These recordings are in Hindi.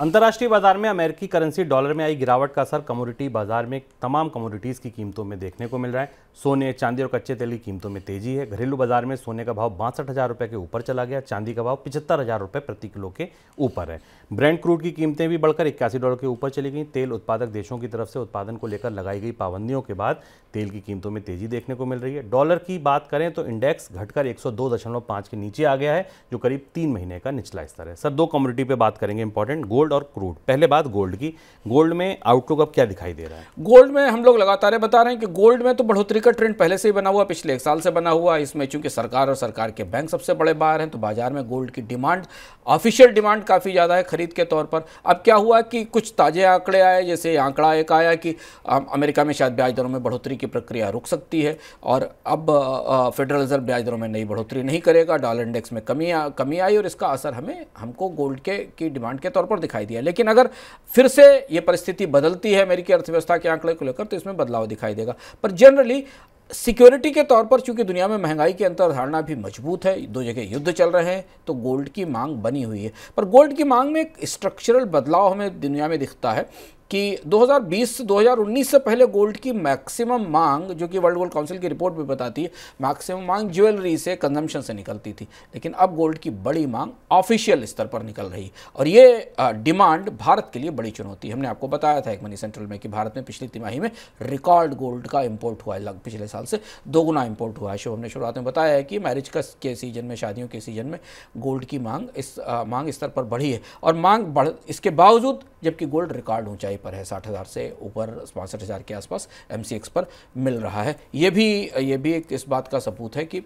अंतर्राष्ट्रीय बाजार में अमेरिकी करेंसी डॉलर में आई गिरावट का असर कमोडिटी बाजार में तमाम कमोडिटीज़ की कीमतों में देखने को मिल रहा है सोने चांदी और कच्चे तेल की कीमतों में तेजी है घरेलू बाजार में सोने का भाव बासठ हज़ार रुपये के ऊपर चला गया चांदी का भाव पिछहत्तर हज़ार रुपये प्रति किलो के ऊपर है ब्रांड क्रूड की कीमतें भी बढ़कर इक्यासी डॉलर के ऊपर चली गई तेल उत्पादक देशों की तरफ से उत्पादन को लेकर लगाई गई पाबंदियों के बाद तेल की कीमतों में तेजी देखने को मिल रही है डॉलर की बात करें तो इंडेक्स घटकर एक के नीचे आ गया है जो करीब तीन महीने का निचला स्तर है सर दो कम्युनिटी पर बात करेंगे इंपॉर्टेंट गोल्ड गोल्ड और क्रूड पहले बात गोल्ड की गोल्ड में आउटलुक अब क्या दिखाई दे रहा है गोल्ड में हम लोग लगातार बता रहे हैं कि गोल्ड में तो बढ़ोतरी का ट्रेंड पहले से ही बना हुआ पिछले एक साल से बना हुआ इसमें चूंकि सरकार और सरकार के बैंक सबसे बड़े बाहर हैं तो बाजार में गोल्ड की डिमांड ऑफिशियल डिमांड काफ़ी ज़्यादा है खरीद के तौर पर अब क्या हुआ कि कुछ ताज़े आंकड़े आए जैसे आंकड़ा एक आया कि अमेरिका में शायद ब्याज दरों में बढ़ोतरी की प्रक्रिया रुक सकती है और अब फेडरल रिजर्व ब्याज दरों में नई बढ़ोतरी नहीं करेगा डॉलर इंडेक्स में कमी कमी आई और इसका असर हमें हमको गोल्ड के की डिमांड के तौर पर दिखाई दिखाई दिया लेकिन अगर फिर से ये परिस्थिति बदलती है अमेरिकी अर्थव्यवस्था के आंकड़े को लेकर तो इसमें बदलाव दिखाई देगा पर जनरली सिक्योरिटी के तौर पर चूंकि दुनिया में महंगाई की अंतरधारणा भी मजबूत है दो जगह युद्ध चल रहे हैं तो गोल्ड की मांग बनी हुई है पर गोल्ड की मांग में एक स्ट्रक्चरल बदलाव हमें दुनिया में दिखता है कि 2020 से 2019 से पहले गोल्ड की मैक्सिमम मांग जो कि वर्ल्ड गोल्ड काउंसिल की रिपोर्ट भी बताती है मैक्सिमम मांग ज्वेलरी से कंजम्पशन से निकलती थी लेकिन अब गोल्ड की बड़ी मांग ऑफिशियल स्तर पर निकल रही और ये डिमांड भारत के लिए बड़ी चुनौती हमने आपको बताया था एक मनी सेंट्रल में कि भारत में पिछली तिमाही में रिकॉर्ड गोल्ड का इम्पोर्ट हुआ है पिछले साल से दोगुना इम्पोर्ट हुआ है शो हमने शुरुआत में बताया है कि मैरिज के सीजन में शादियों के सीजन में गोल्ड की मांग इस मांग स्तर पर बढ़ी है और मांग बढ़ इसके बावजूद जबकि गोल्ड रिकॉर्ड ऊंचाई पर है साठ हज़ार से ऊपर बासठ हज़ार के आसपास एम पर मिल रहा है ये भी ये भी एक इस बात का सबूत है कि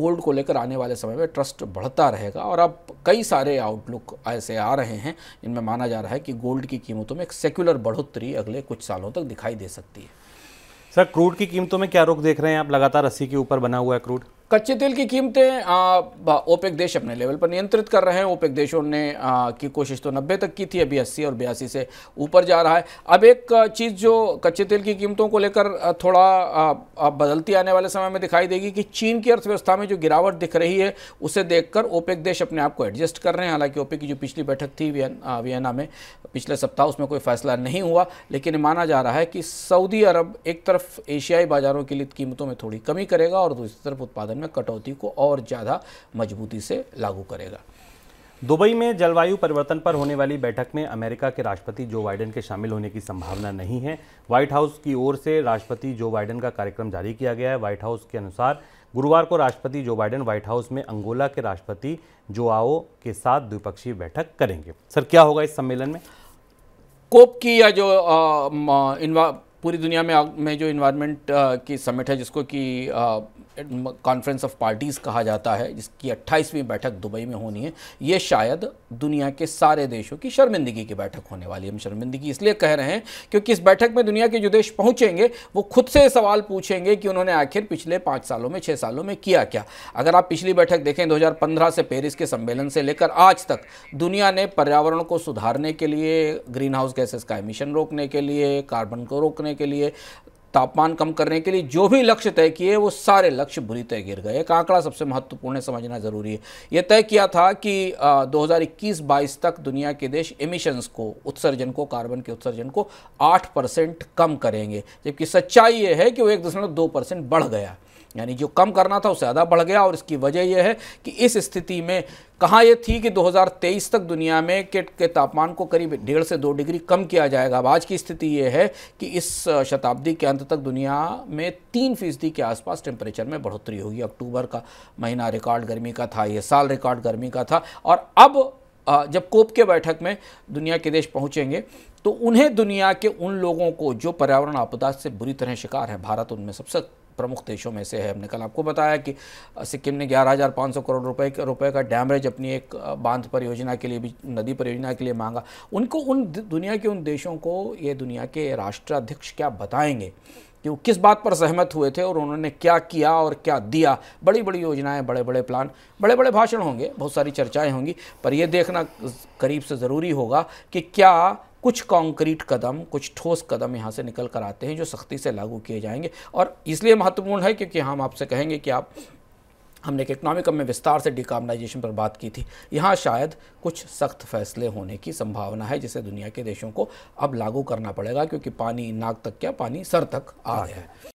गोल्ड को लेकर आने वाले समय में ट्रस्ट बढ़ता रहेगा और अब कई सारे आउटलुक ऐसे आ रहे हैं इनमें माना जा रहा है कि गोल्ड की कीमतों में एक सेक्युलर बढ़ोतरी अगले कुछ सालों तक दिखाई दे सकती है सर क्रूड की कीमतों में क्या रुख देख रहे हैं आप लगातार अस्सी के ऊपर बना हुआ है क्रूड कच्चे तेल की कीमतें ओपेक देश अपने लेवल पर नियंत्रित कर रहे हैं ओपेक देशों ने आ, की कोशिश तो 90 तक की थी अभी 80 और बयासी से ऊपर जा रहा है अब एक चीज़ जो कच्चे तेल की कीमतों को लेकर थोड़ा आ, आ, बदलती आने वाले समय में दिखाई देगी कि चीन की अर्थव्यवस्था में जो गिरावट दिख रही है उसे देखकर ओपेक देश अपने आप को एडजस्ट कर रहे हैं हालांकि ओपेक की जो पिछली बैठक थी वियना में पिछले सप्ताह उसमें कोई फैसला नहीं हुआ लेकिन माना जा रहा है कि सऊदी अरब एक तरफ एशियाई बाज़ारों के लिए कीमतों में थोड़ी कमी करेगा और दूसरी तरफ उत्पादन उत्पादन में कटौती को और ज़्यादा मजबूती से लागू करेगा दुबई में जलवायु परिवर्तन पर होने वाली बैठक में अमेरिका के राष्ट्रपति जो बाइडेन के शामिल होने की संभावना नहीं है व्हाइट हाउस की ओर से राष्ट्रपति जो बाइडेन का कार्यक्रम जारी किया गया है व्हाइट हाउस के अनुसार गुरुवार को राष्ट्रपति जो बाइडेन व्हाइट हाउस में अंगोला के राष्ट्रपति जोआओ के साथ द्विपक्षीय बैठक करेंगे सर क्या होगा इस सम्मेलन में कोप की या जो आ, पूरी दुनिया में में जो इन्वायरमेंट की समिट है जिसको कि कॉन्फ्रेंस ऑफ पार्टीज़ कहा जाता है जिसकी 28वीं बैठक दुबई में होनी है ये शायद दुनिया के सारे देशों की शर्मिंदगी की बैठक होने वाली है हम शर्मिंदगी इसलिए कह रहे हैं क्योंकि इस बैठक में दुनिया के जो देश पहुँचेंगे वो खुद से सवाल पूछेंगे कि उन्होंने आखिर पिछले पाँच सालों में छः सालों में किया क्या अगर आप पिछली बैठक देखें दो से पेरिस के सम्मेलन से लेकर आज तक दुनिया ने पर्यावरण को सुधारने के लिए ग्रीन हाउस गैसेस का एमिशन रोकने के लिए कार्बन को रोकने के लिए तापमान कम करने के लिए जो भी लक्ष्य तय किए वो सारे लक्ष्य बुरी तय गिर गए एक आंकड़ा सबसे महत्वपूर्ण समझना ज़रूरी है ये तय किया था कि दो हज़ार तक दुनिया के देश एमिशंस को उत्सर्जन को कार्बन के उत्सर्जन को 8 परसेंट कम करेंगे जबकि सच्चाई ये है कि वो एक दशमलव दो परसेंट बढ़ गया यानी जो कम करना था वो ज़्यादा बढ़ गया और इसकी वजह यह है कि इस स्थिति में कहाँ ये थी कि 2023 तक दुनिया में किट के तापमान को करीब डेढ़ से दो डिग्री कम किया जाएगा अब आज की स्थिति ये है कि इस शताब्दी के अंत तक दुनिया में तीन फीसदी के आसपास टेम्परेचर में बढ़ोतरी होगी अक्टूबर का महीना रिकॉर्ड गर्मी का था यह साल रिकॉर्ड गर्मी का था और अब जब कोप के बैठक में दुनिया के देश पहुँचेंगे तो उन्हें दुनिया के उन लोगों को जो पर्यावरण आपदा से बुरी तरह शिकार है भारत उनमें सबसे प्रमुख देशों में से है हमने कल आपको बताया कि सिक्किम ने ग्यारह हज़ार पाँच सौ करोड़ रुपए रुपए का डैमरेज अपनी एक बांध परियोजना के लिए भी नदी परियोजना के लिए मांगा उनको उन दुनिया के उन देशों को ये दुनिया के राष्ट्राध्यक्ष क्या बताएंगे कि वो किस बात पर सहमत हुए थे और उन्होंने क्या किया और क्या दिया बड़ी बड़ी योजनाएं बड़े बड़े प्लान बड़े बड़े भाषण होंगे बहुत सारी चर्चाएं होंगी पर यह देखना करीब से ज़रूरी होगा कि क्या कुछ कॉन्क्रीट कदम कुछ ठोस कदम यहाँ से निकल कर आते हैं जो सख्ती से लागू किए जाएंगे और इसलिए महत्वपूर्ण है क्योंकि हम आपसे कहेंगे कि आप हमने एक इकोनॉमिक में विस्तार से डिकार्बनाइजेशन पर बात की थी यहाँ शायद कुछ सख्त फैसले होने की संभावना है जिसे दुनिया के देशों को अब लागू करना पड़ेगा क्योंकि पानी नाक तक क्या पानी सर तक आ हाँ। गया है